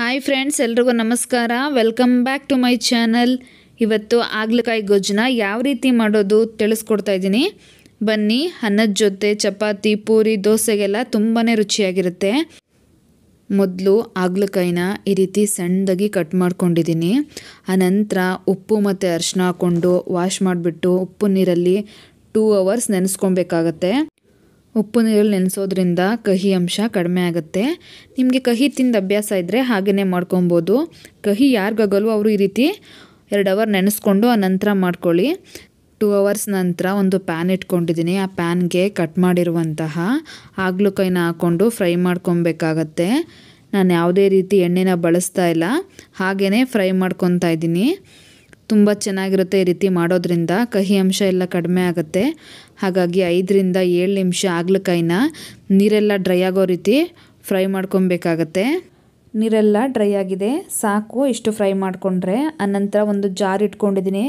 hi friends ಎಲ್ರಿಗೂ ನಮಸ್ಕಾರ welcome back to my channel ಇವತ್ತು ಆಗ್ಲಕಾಯಿ ಗೊಜ್ಜನ್ನ ಯಾವ ರೀತಿ ಮಾಡೋದು ತಿಳಿಸ್ಕೊಡ್ತಾ ಇದ್ದೀನಿ ಬನ್ನಿ ಅನ್ನದ ಜೊತೆ ಚಪಾತಿ ಪೂರಿ ದೋಸೆಗೆಲ್ಲ ತುಂಬಾ ರುಚಿಯಾಗಿರುತ್ತೆ ಮೊದಲು ಆಗ್ಲಕಾಯಿನ ಈ ರೀತಿ ಸಣ್ಣದಾಗಿ ಕಟ್ ಮಾಡ್ಕೊಂಡಿದ್ದೀನಿ ಆನಂತರ ಉಪ್ಪು ಮತ್ತು ಅರಿಶಿನ ಹಾಕ್ಕೊಂಡು ವಾಶ್ ಮಾಡಿಬಿಟ್ಟು ಉಪ್ಪು ನೀರಲ್ಲಿ ಟೂ ಅವರ್ಸ್ ನೆನೆಸ್ಕೊಬೇಕಾಗತ್ತೆ ಉಪ್ಪು ನೀರಲ್ಲಿ ನೆನೆಸೋದ್ರಿಂದ ಕಹಿ ಅಂಶ ಕಡಿಮೆ ಆಗುತ್ತೆ ನಿಮಗೆ ಕಹಿ ತಿಂದು ಅಭ್ಯಾಸ ಇದ್ದರೆ ಹಾಗೆಯೇ ಮಾಡ್ಕೊಬೋದು ಕಹಿ ಯಾರಿಗಾಗಲು ಅವರು ಈ ರೀತಿ ಎರಡು ಅವರ್ ನೆನೆಸ್ಕೊಂಡು ಆ ನಂತರ ಮಾಡ್ಕೊಳ್ಳಿ ಟೂ ಅವರ್ಸ್ ನಂತರ ಒಂದು ಪ್ಯಾನ್ ಇಟ್ಕೊಂಡಿದ್ದೀನಿ ಆ ಪ್ಯಾನ್ಗೆ ಕಟ್ ಮಾಡಿರುವಂತಹ ಕೈನ ಹಾಕ್ಕೊಂಡು ಫ್ರೈ ಮಾಡ್ಕೊಬೇಕಾಗತ್ತೆ ನಾನು ಯಾವುದೇ ರೀತಿ ಎಣ್ಣೆನ ಬಳಸ್ತಾ ಇಲ್ಲ ಹಾಗೆಯೇ ಫ್ರೈ ಮಾಡ್ಕೊತಾ ಇದ್ದೀನಿ ತುಂಬ ಚೆನ್ನಾಗಿರುತ್ತೆ ಈ ರೀತಿ ಮಾಡೋದ್ರಿಂದ ಕಹಿ ಅಂಶ ಎಲ್ಲ ಕಡಿಮೆ ಆಗುತ್ತೆ ಹಾಗಾಗಿ ಐದರಿಂದ ಏಳು ನಿಮಿಷ ಆಗ್ಲಕಾಯಿನ ನೀರೆಲ್ಲ ಡ್ರೈ ಆಗೋ ರೀತಿ ಫ್ರೈ ಮಾಡ್ಕೊಬೇಕಾಗತ್ತೆ ನೀರೆಲ್ಲ ಡ್ರೈ ಆಗಿದೆ ಸಾಕು ಇಷ್ಟು ಫ್ರೈ ಮಾಡಿಕೊಂಡ್ರೆ ಆನಂತರ ಒಂದು ಜಾರ್ ಇಟ್ಕೊಂಡಿದ್ದೀನಿ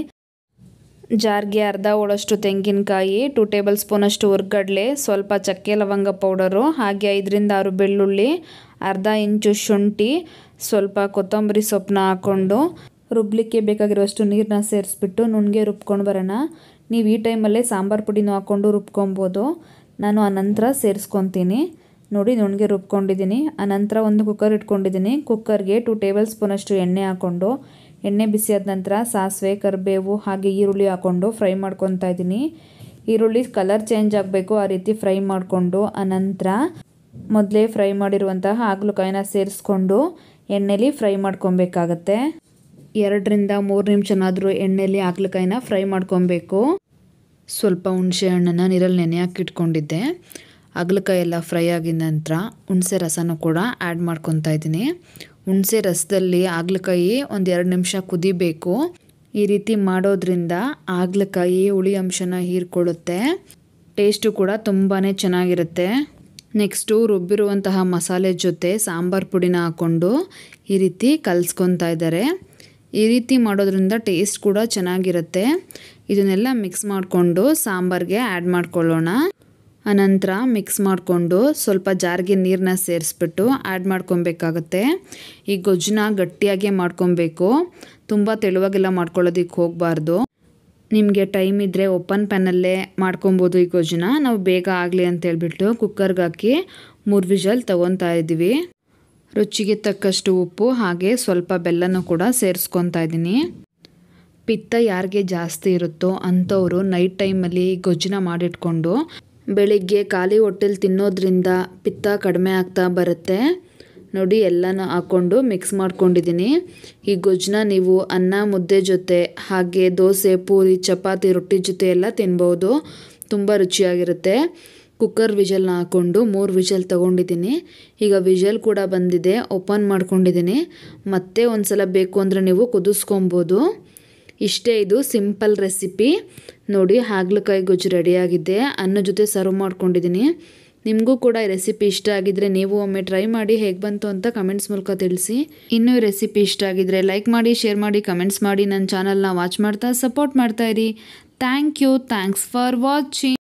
ಜಾರ್ಗೆ ಅರ್ಧ ಓಳಷ್ಟು ತೆಂಗಿನಕಾಯಿ ಟೂ ಟೇಬಲ್ ಸ್ಪೂನಷ್ಟು ಹುರ್ಗಡ್ಲೆ ಸ್ವಲ್ಪ ಚಕ್ಕೆ ಲವಂಗ ಪೌಡರು ಹಾಗೆ ಐದರಿಂದ ಆರು ಬೆಳ್ಳುಳ್ಳಿ ಅರ್ಧ ಇಂಚು ಶುಂಠಿ ಸ್ವಲ್ಪ ಕೊತ್ತಂಬರಿ ಸೊಪ್ಪನ್ನ ಹಾಕ್ಕೊಂಡು ರುಬ್ಲಿಕ್ಕೆ ಬೇಕಾಗಿರುವಷ್ಟು ನೀರನ್ನ ಸೇರಿಸ್ಬಿಟ್ಟು ನುಣ್ಣಗೆ ರುಬ್ಕೊಂಡು ಬರೋಣ ನೀವು ಈ ಟೈಮಲ್ಲೇ ಸಾಂಬಾರು ಪುಡಿನೂ ಹಾಕ್ಕೊಂಡು ರುಬ್ಕೊಬೋದು ನಾನು ಆ ನಂತರ ಸೇರಿಸ್ಕೊತೀನಿ ನೋಡಿ ನುಣ್ಣಗೆ ರುಬ್ಕೊಂಡಿದ್ದೀನಿ ಆ ನಂತರ ಒಂದು ಕುಕ್ಕರ್ ಇಟ್ಕೊಂಡಿದ್ದೀನಿ ಕುಕ್ಕರ್ಗೆ ಟೂ ಟೇಬಲ್ ಸ್ಪೂನಷ್ಟು ಎಣ್ಣೆ ಹಾಕ್ಕೊಂಡು ಎಣ್ಣೆ ಬಿಸಿಯಾದ ನಂತರ ಸಾಸಿವೆ ಕರಿಬೇವು ಹಾಗೆ ಈರುಳ್ಳಿ ಹಾಕ್ಕೊಂಡು ಫ್ರೈ ಮಾಡ್ಕೊತಾ ಇದ್ದೀನಿ ಈರುಳ್ಳಿ ಕಲರ್ ಚೇಂಜ್ ಆಗಬೇಕು ಆ ರೀತಿ ಫ್ರೈ ಮಾಡಿಕೊಂಡು ಆನಂತರ ಮೊದಲೇ ಫ್ರೈ ಮಾಡಿರುವಂತಹ ಹಾಗಲುಕಾಯಿನ ಸೇರಿಸ್ಕೊಂಡು ಎಣ್ಣೆಲಿ ಫ್ರೈ ಮಾಡ್ಕೊಬೇಕಾಗತ್ತೆ ಎರಡರಿಂದ ಮೂರು ನಿಮಿಷನಾದರೂ ಎಣ್ಣೆಯಲ್ಲಿ ಹಾಕ್ಲಿಕ್ಕಾಯಿನ ಫ್ರೈ ಮಾಡ್ಕೊಬೇಕು ಸ್ವಲ್ಪ ಹುಣಸೆ ಹಣ್ಣನ್ನು ನೀರಲ್ಲಿ ನೆನೆ ಹಾಕಿಟ್ಕೊಂಡಿದ್ದೆ ಹಾಗಲಕಾಯಿ ಎಲ್ಲ ಫ್ರೈ ಆಗಿದ ನಂತರ ಹುಣಸೆ ರಸನೂ ಕೂಡ ಆ್ಯಡ್ ಮಾಡ್ಕೊತಾ ಇದ್ದೀನಿ ಹುಣಸೆ ರಸದಲ್ಲಿ ಹಾಗಲಕಾಯಿ ಒಂದು ಎರಡು ನಿಮಿಷ ಕುದಿಬೇಕು ಈ ರೀತಿ ಮಾಡೋದ್ರಿಂದ ಹಾಗಲಕಾಯಿ ಹುಳಿ ಅಂಶನ ಹೀರ್ಕೊಳ್ಳುತ್ತೆ ಟೇಸ್ಟು ಕೂಡ ತುಂಬಾ ಚೆನ್ನಾಗಿರುತ್ತೆ ನೆಕ್ಸ್ಟು ರುಬ್ಬಿರುವಂತಹ ಮಸಾಲೆ ಜೊತೆ ಸಾಂಬಾರು ಪುಡಿನ ಹಾಕ್ಕೊಂಡು ಈ ರೀತಿ ಕಲಿಸ್ಕೊತಾ ಇದ್ದಾರೆ ಈ ರೀತಿ ಮಾಡೋದ್ರಿಂದ ಟೇಸ್ಟ್ ಕೂಡ ಚೆನ್ನಾಗಿರುತ್ತೆ ಇದನ್ನೆಲ್ಲ ಮಿಕ್ಸ್ ಮಾಡಿಕೊಂಡು ಸಾಂಬಾರಿಗೆ ಆ್ಯಡ್ ಮಾಡ್ಕೊಳ್ಳೋಣ ಅನಂತರ ಮಿಕ್ಸ್ ಮಾಡಿಕೊಂಡು ಸ್ವಲ್ಪ ಜಾರಿಗೆ ನೀರನ್ನ ಸೇರಿಸ್ಬಿಟ್ಟು ಆ್ಯಡ್ ಮಾಡ್ಕೊಬೇಕಾಗತ್ತೆ ಈ ಗೊಜ್ಜನ್ನ ಗಟ್ಟಿಯಾಗೆ ಮಾಡ್ಕೊಬೇಕು ತುಂಬ ತೆಳುವಾಗೆಲ್ಲ ಮಾಡ್ಕೊಳ್ಳೋದಕ್ಕೆ ಹೋಗಬಾರ್ದು ನಿಮಗೆ ಟೈಮ್ ಇದ್ದರೆ ಓಪನ್ ಪ್ಯಾನಲ್ಲೇ ಮಾಡ್ಕೊಬೋದು ಈ ಗೊಜ್ಜನ್ನ ನಾವು ಬೇಗ ಆಗಲಿ ಅಂತ ಹೇಳ್ಬಿಟ್ಟು ಕುಕ್ಕರ್ಗೆ ಹಾಕಿ ಮೂರು ವಿಷಲ್ ತೊಗೊತಾ ಇದ್ದೀವಿ ರುಚಿಗೆ ತಕ್ಕಷ್ಟು ಉಪ್ಪು ಹಾಗೆ ಸ್ವಲ್ಪ ಬೆಲ್ಲನೂ ಕೂಡ ಸೇರಿಸ್ಕೊತಾ ಇದ್ದೀನಿ ಪಿತ್ತ ಯಾರಿಗೆ ಜಾಸ್ತಿ ಇರುತ್ತೋ ಅಂಥವರು ನೈಟ್ ಟೈಮಲ್ಲಿ ಗೊಜ್ಜನ ಮಾಡಿಟ್ಕೊಂಡು ಬೆಳಿಗ್ಗೆ ಖಾಲಿ ಹೊಟ್ಟೆಲಿ ತಿನ್ನೋದ್ರಿಂದ ಪಿತ್ತ ಕಡಿಮೆ ಆಗ್ತಾ ಬರುತ್ತೆ ನೋಡಿ ಎಲ್ಲನೂ ಹಾಕ್ಕೊಂಡು ಮಿಕ್ಸ್ ಮಾಡ್ಕೊಂಡಿದ್ದೀನಿ ಈ ಗೊಜ್ಜನ ನೀವು ಅನ್ನ ಮುದ್ದೆ ಜೊತೆ ಹಾಗೆ ದೋಸೆ ಪೂರಿ ಚಪಾತಿ ರೊಟ್ಟಿ ಜೊತೆ ಎಲ್ಲ ತಿನ್ಬೋದು ತುಂಬ ರುಚಿಯಾಗಿರುತ್ತೆ ಕುಕ್ಕರ್ ವಿಜಲ್ನ ಹಾಕ್ಕೊಂಡು ಮೂರು ವಿಷಲ್ ತೊಗೊಂಡಿದ್ದೀನಿ ಈಗ ವಿಷಲ್ ಕೂಡ ಬಂದಿದೆ ಓಪನ್ ಮಾಡ್ಕೊಂಡಿದ್ದೀನಿ ಮತ್ತೆ ಒಂದು ಸಲ ಬೇಕು ಅಂದರೆ ನೀವು ಕುದಿಸ್ಕೊಬೋದು ಇಷ್ಟೇ ಇದು ಸಿಂಪಲ್ ರೆಸಿಪಿ ನೋಡಿ ಹಾಗಲಕಾಯಿ ಗೊಜ್ಜು ರೆಡಿಯಾಗಿದೆ ಅನ್ನ ಜೊತೆ ಸರ್ವ್ ಮಾಡ್ಕೊಂಡಿದ್ದೀನಿ ನಿಮಗೂ ಕೂಡ ಈ ರೆಸಿಪಿ ಇಷ್ಟ ಆಗಿದ್ರೆ ನೀವು ಒಮ್ಮೆ ಟ್ರೈ ಮಾಡಿ ಹೇಗೆ ಬಂತು ಅಂತ ಕಮೆಂಟ್ಸ್ ಮೂಲಕ ತಿಳಿಸಿ ಇನ್ನೂ ರೆಸಿಪಿ ಇಷ್ಟ ಆಗಿದ್ರೆ ಲೈಕ್ ಮಾಡಿ ಶೇರ್ ಮಾಡಿ ಕಮೆಂಟ್ಸ್ ಮಾಡಿ ನನ್ನ ಚಾನಲ್ನ ವಾಚ್ ಮಾಡ್ತಾ ಸಪೋರ್ಟ್ ಮಾಡ್ತಾ ಇರಿ thank you thanks for watching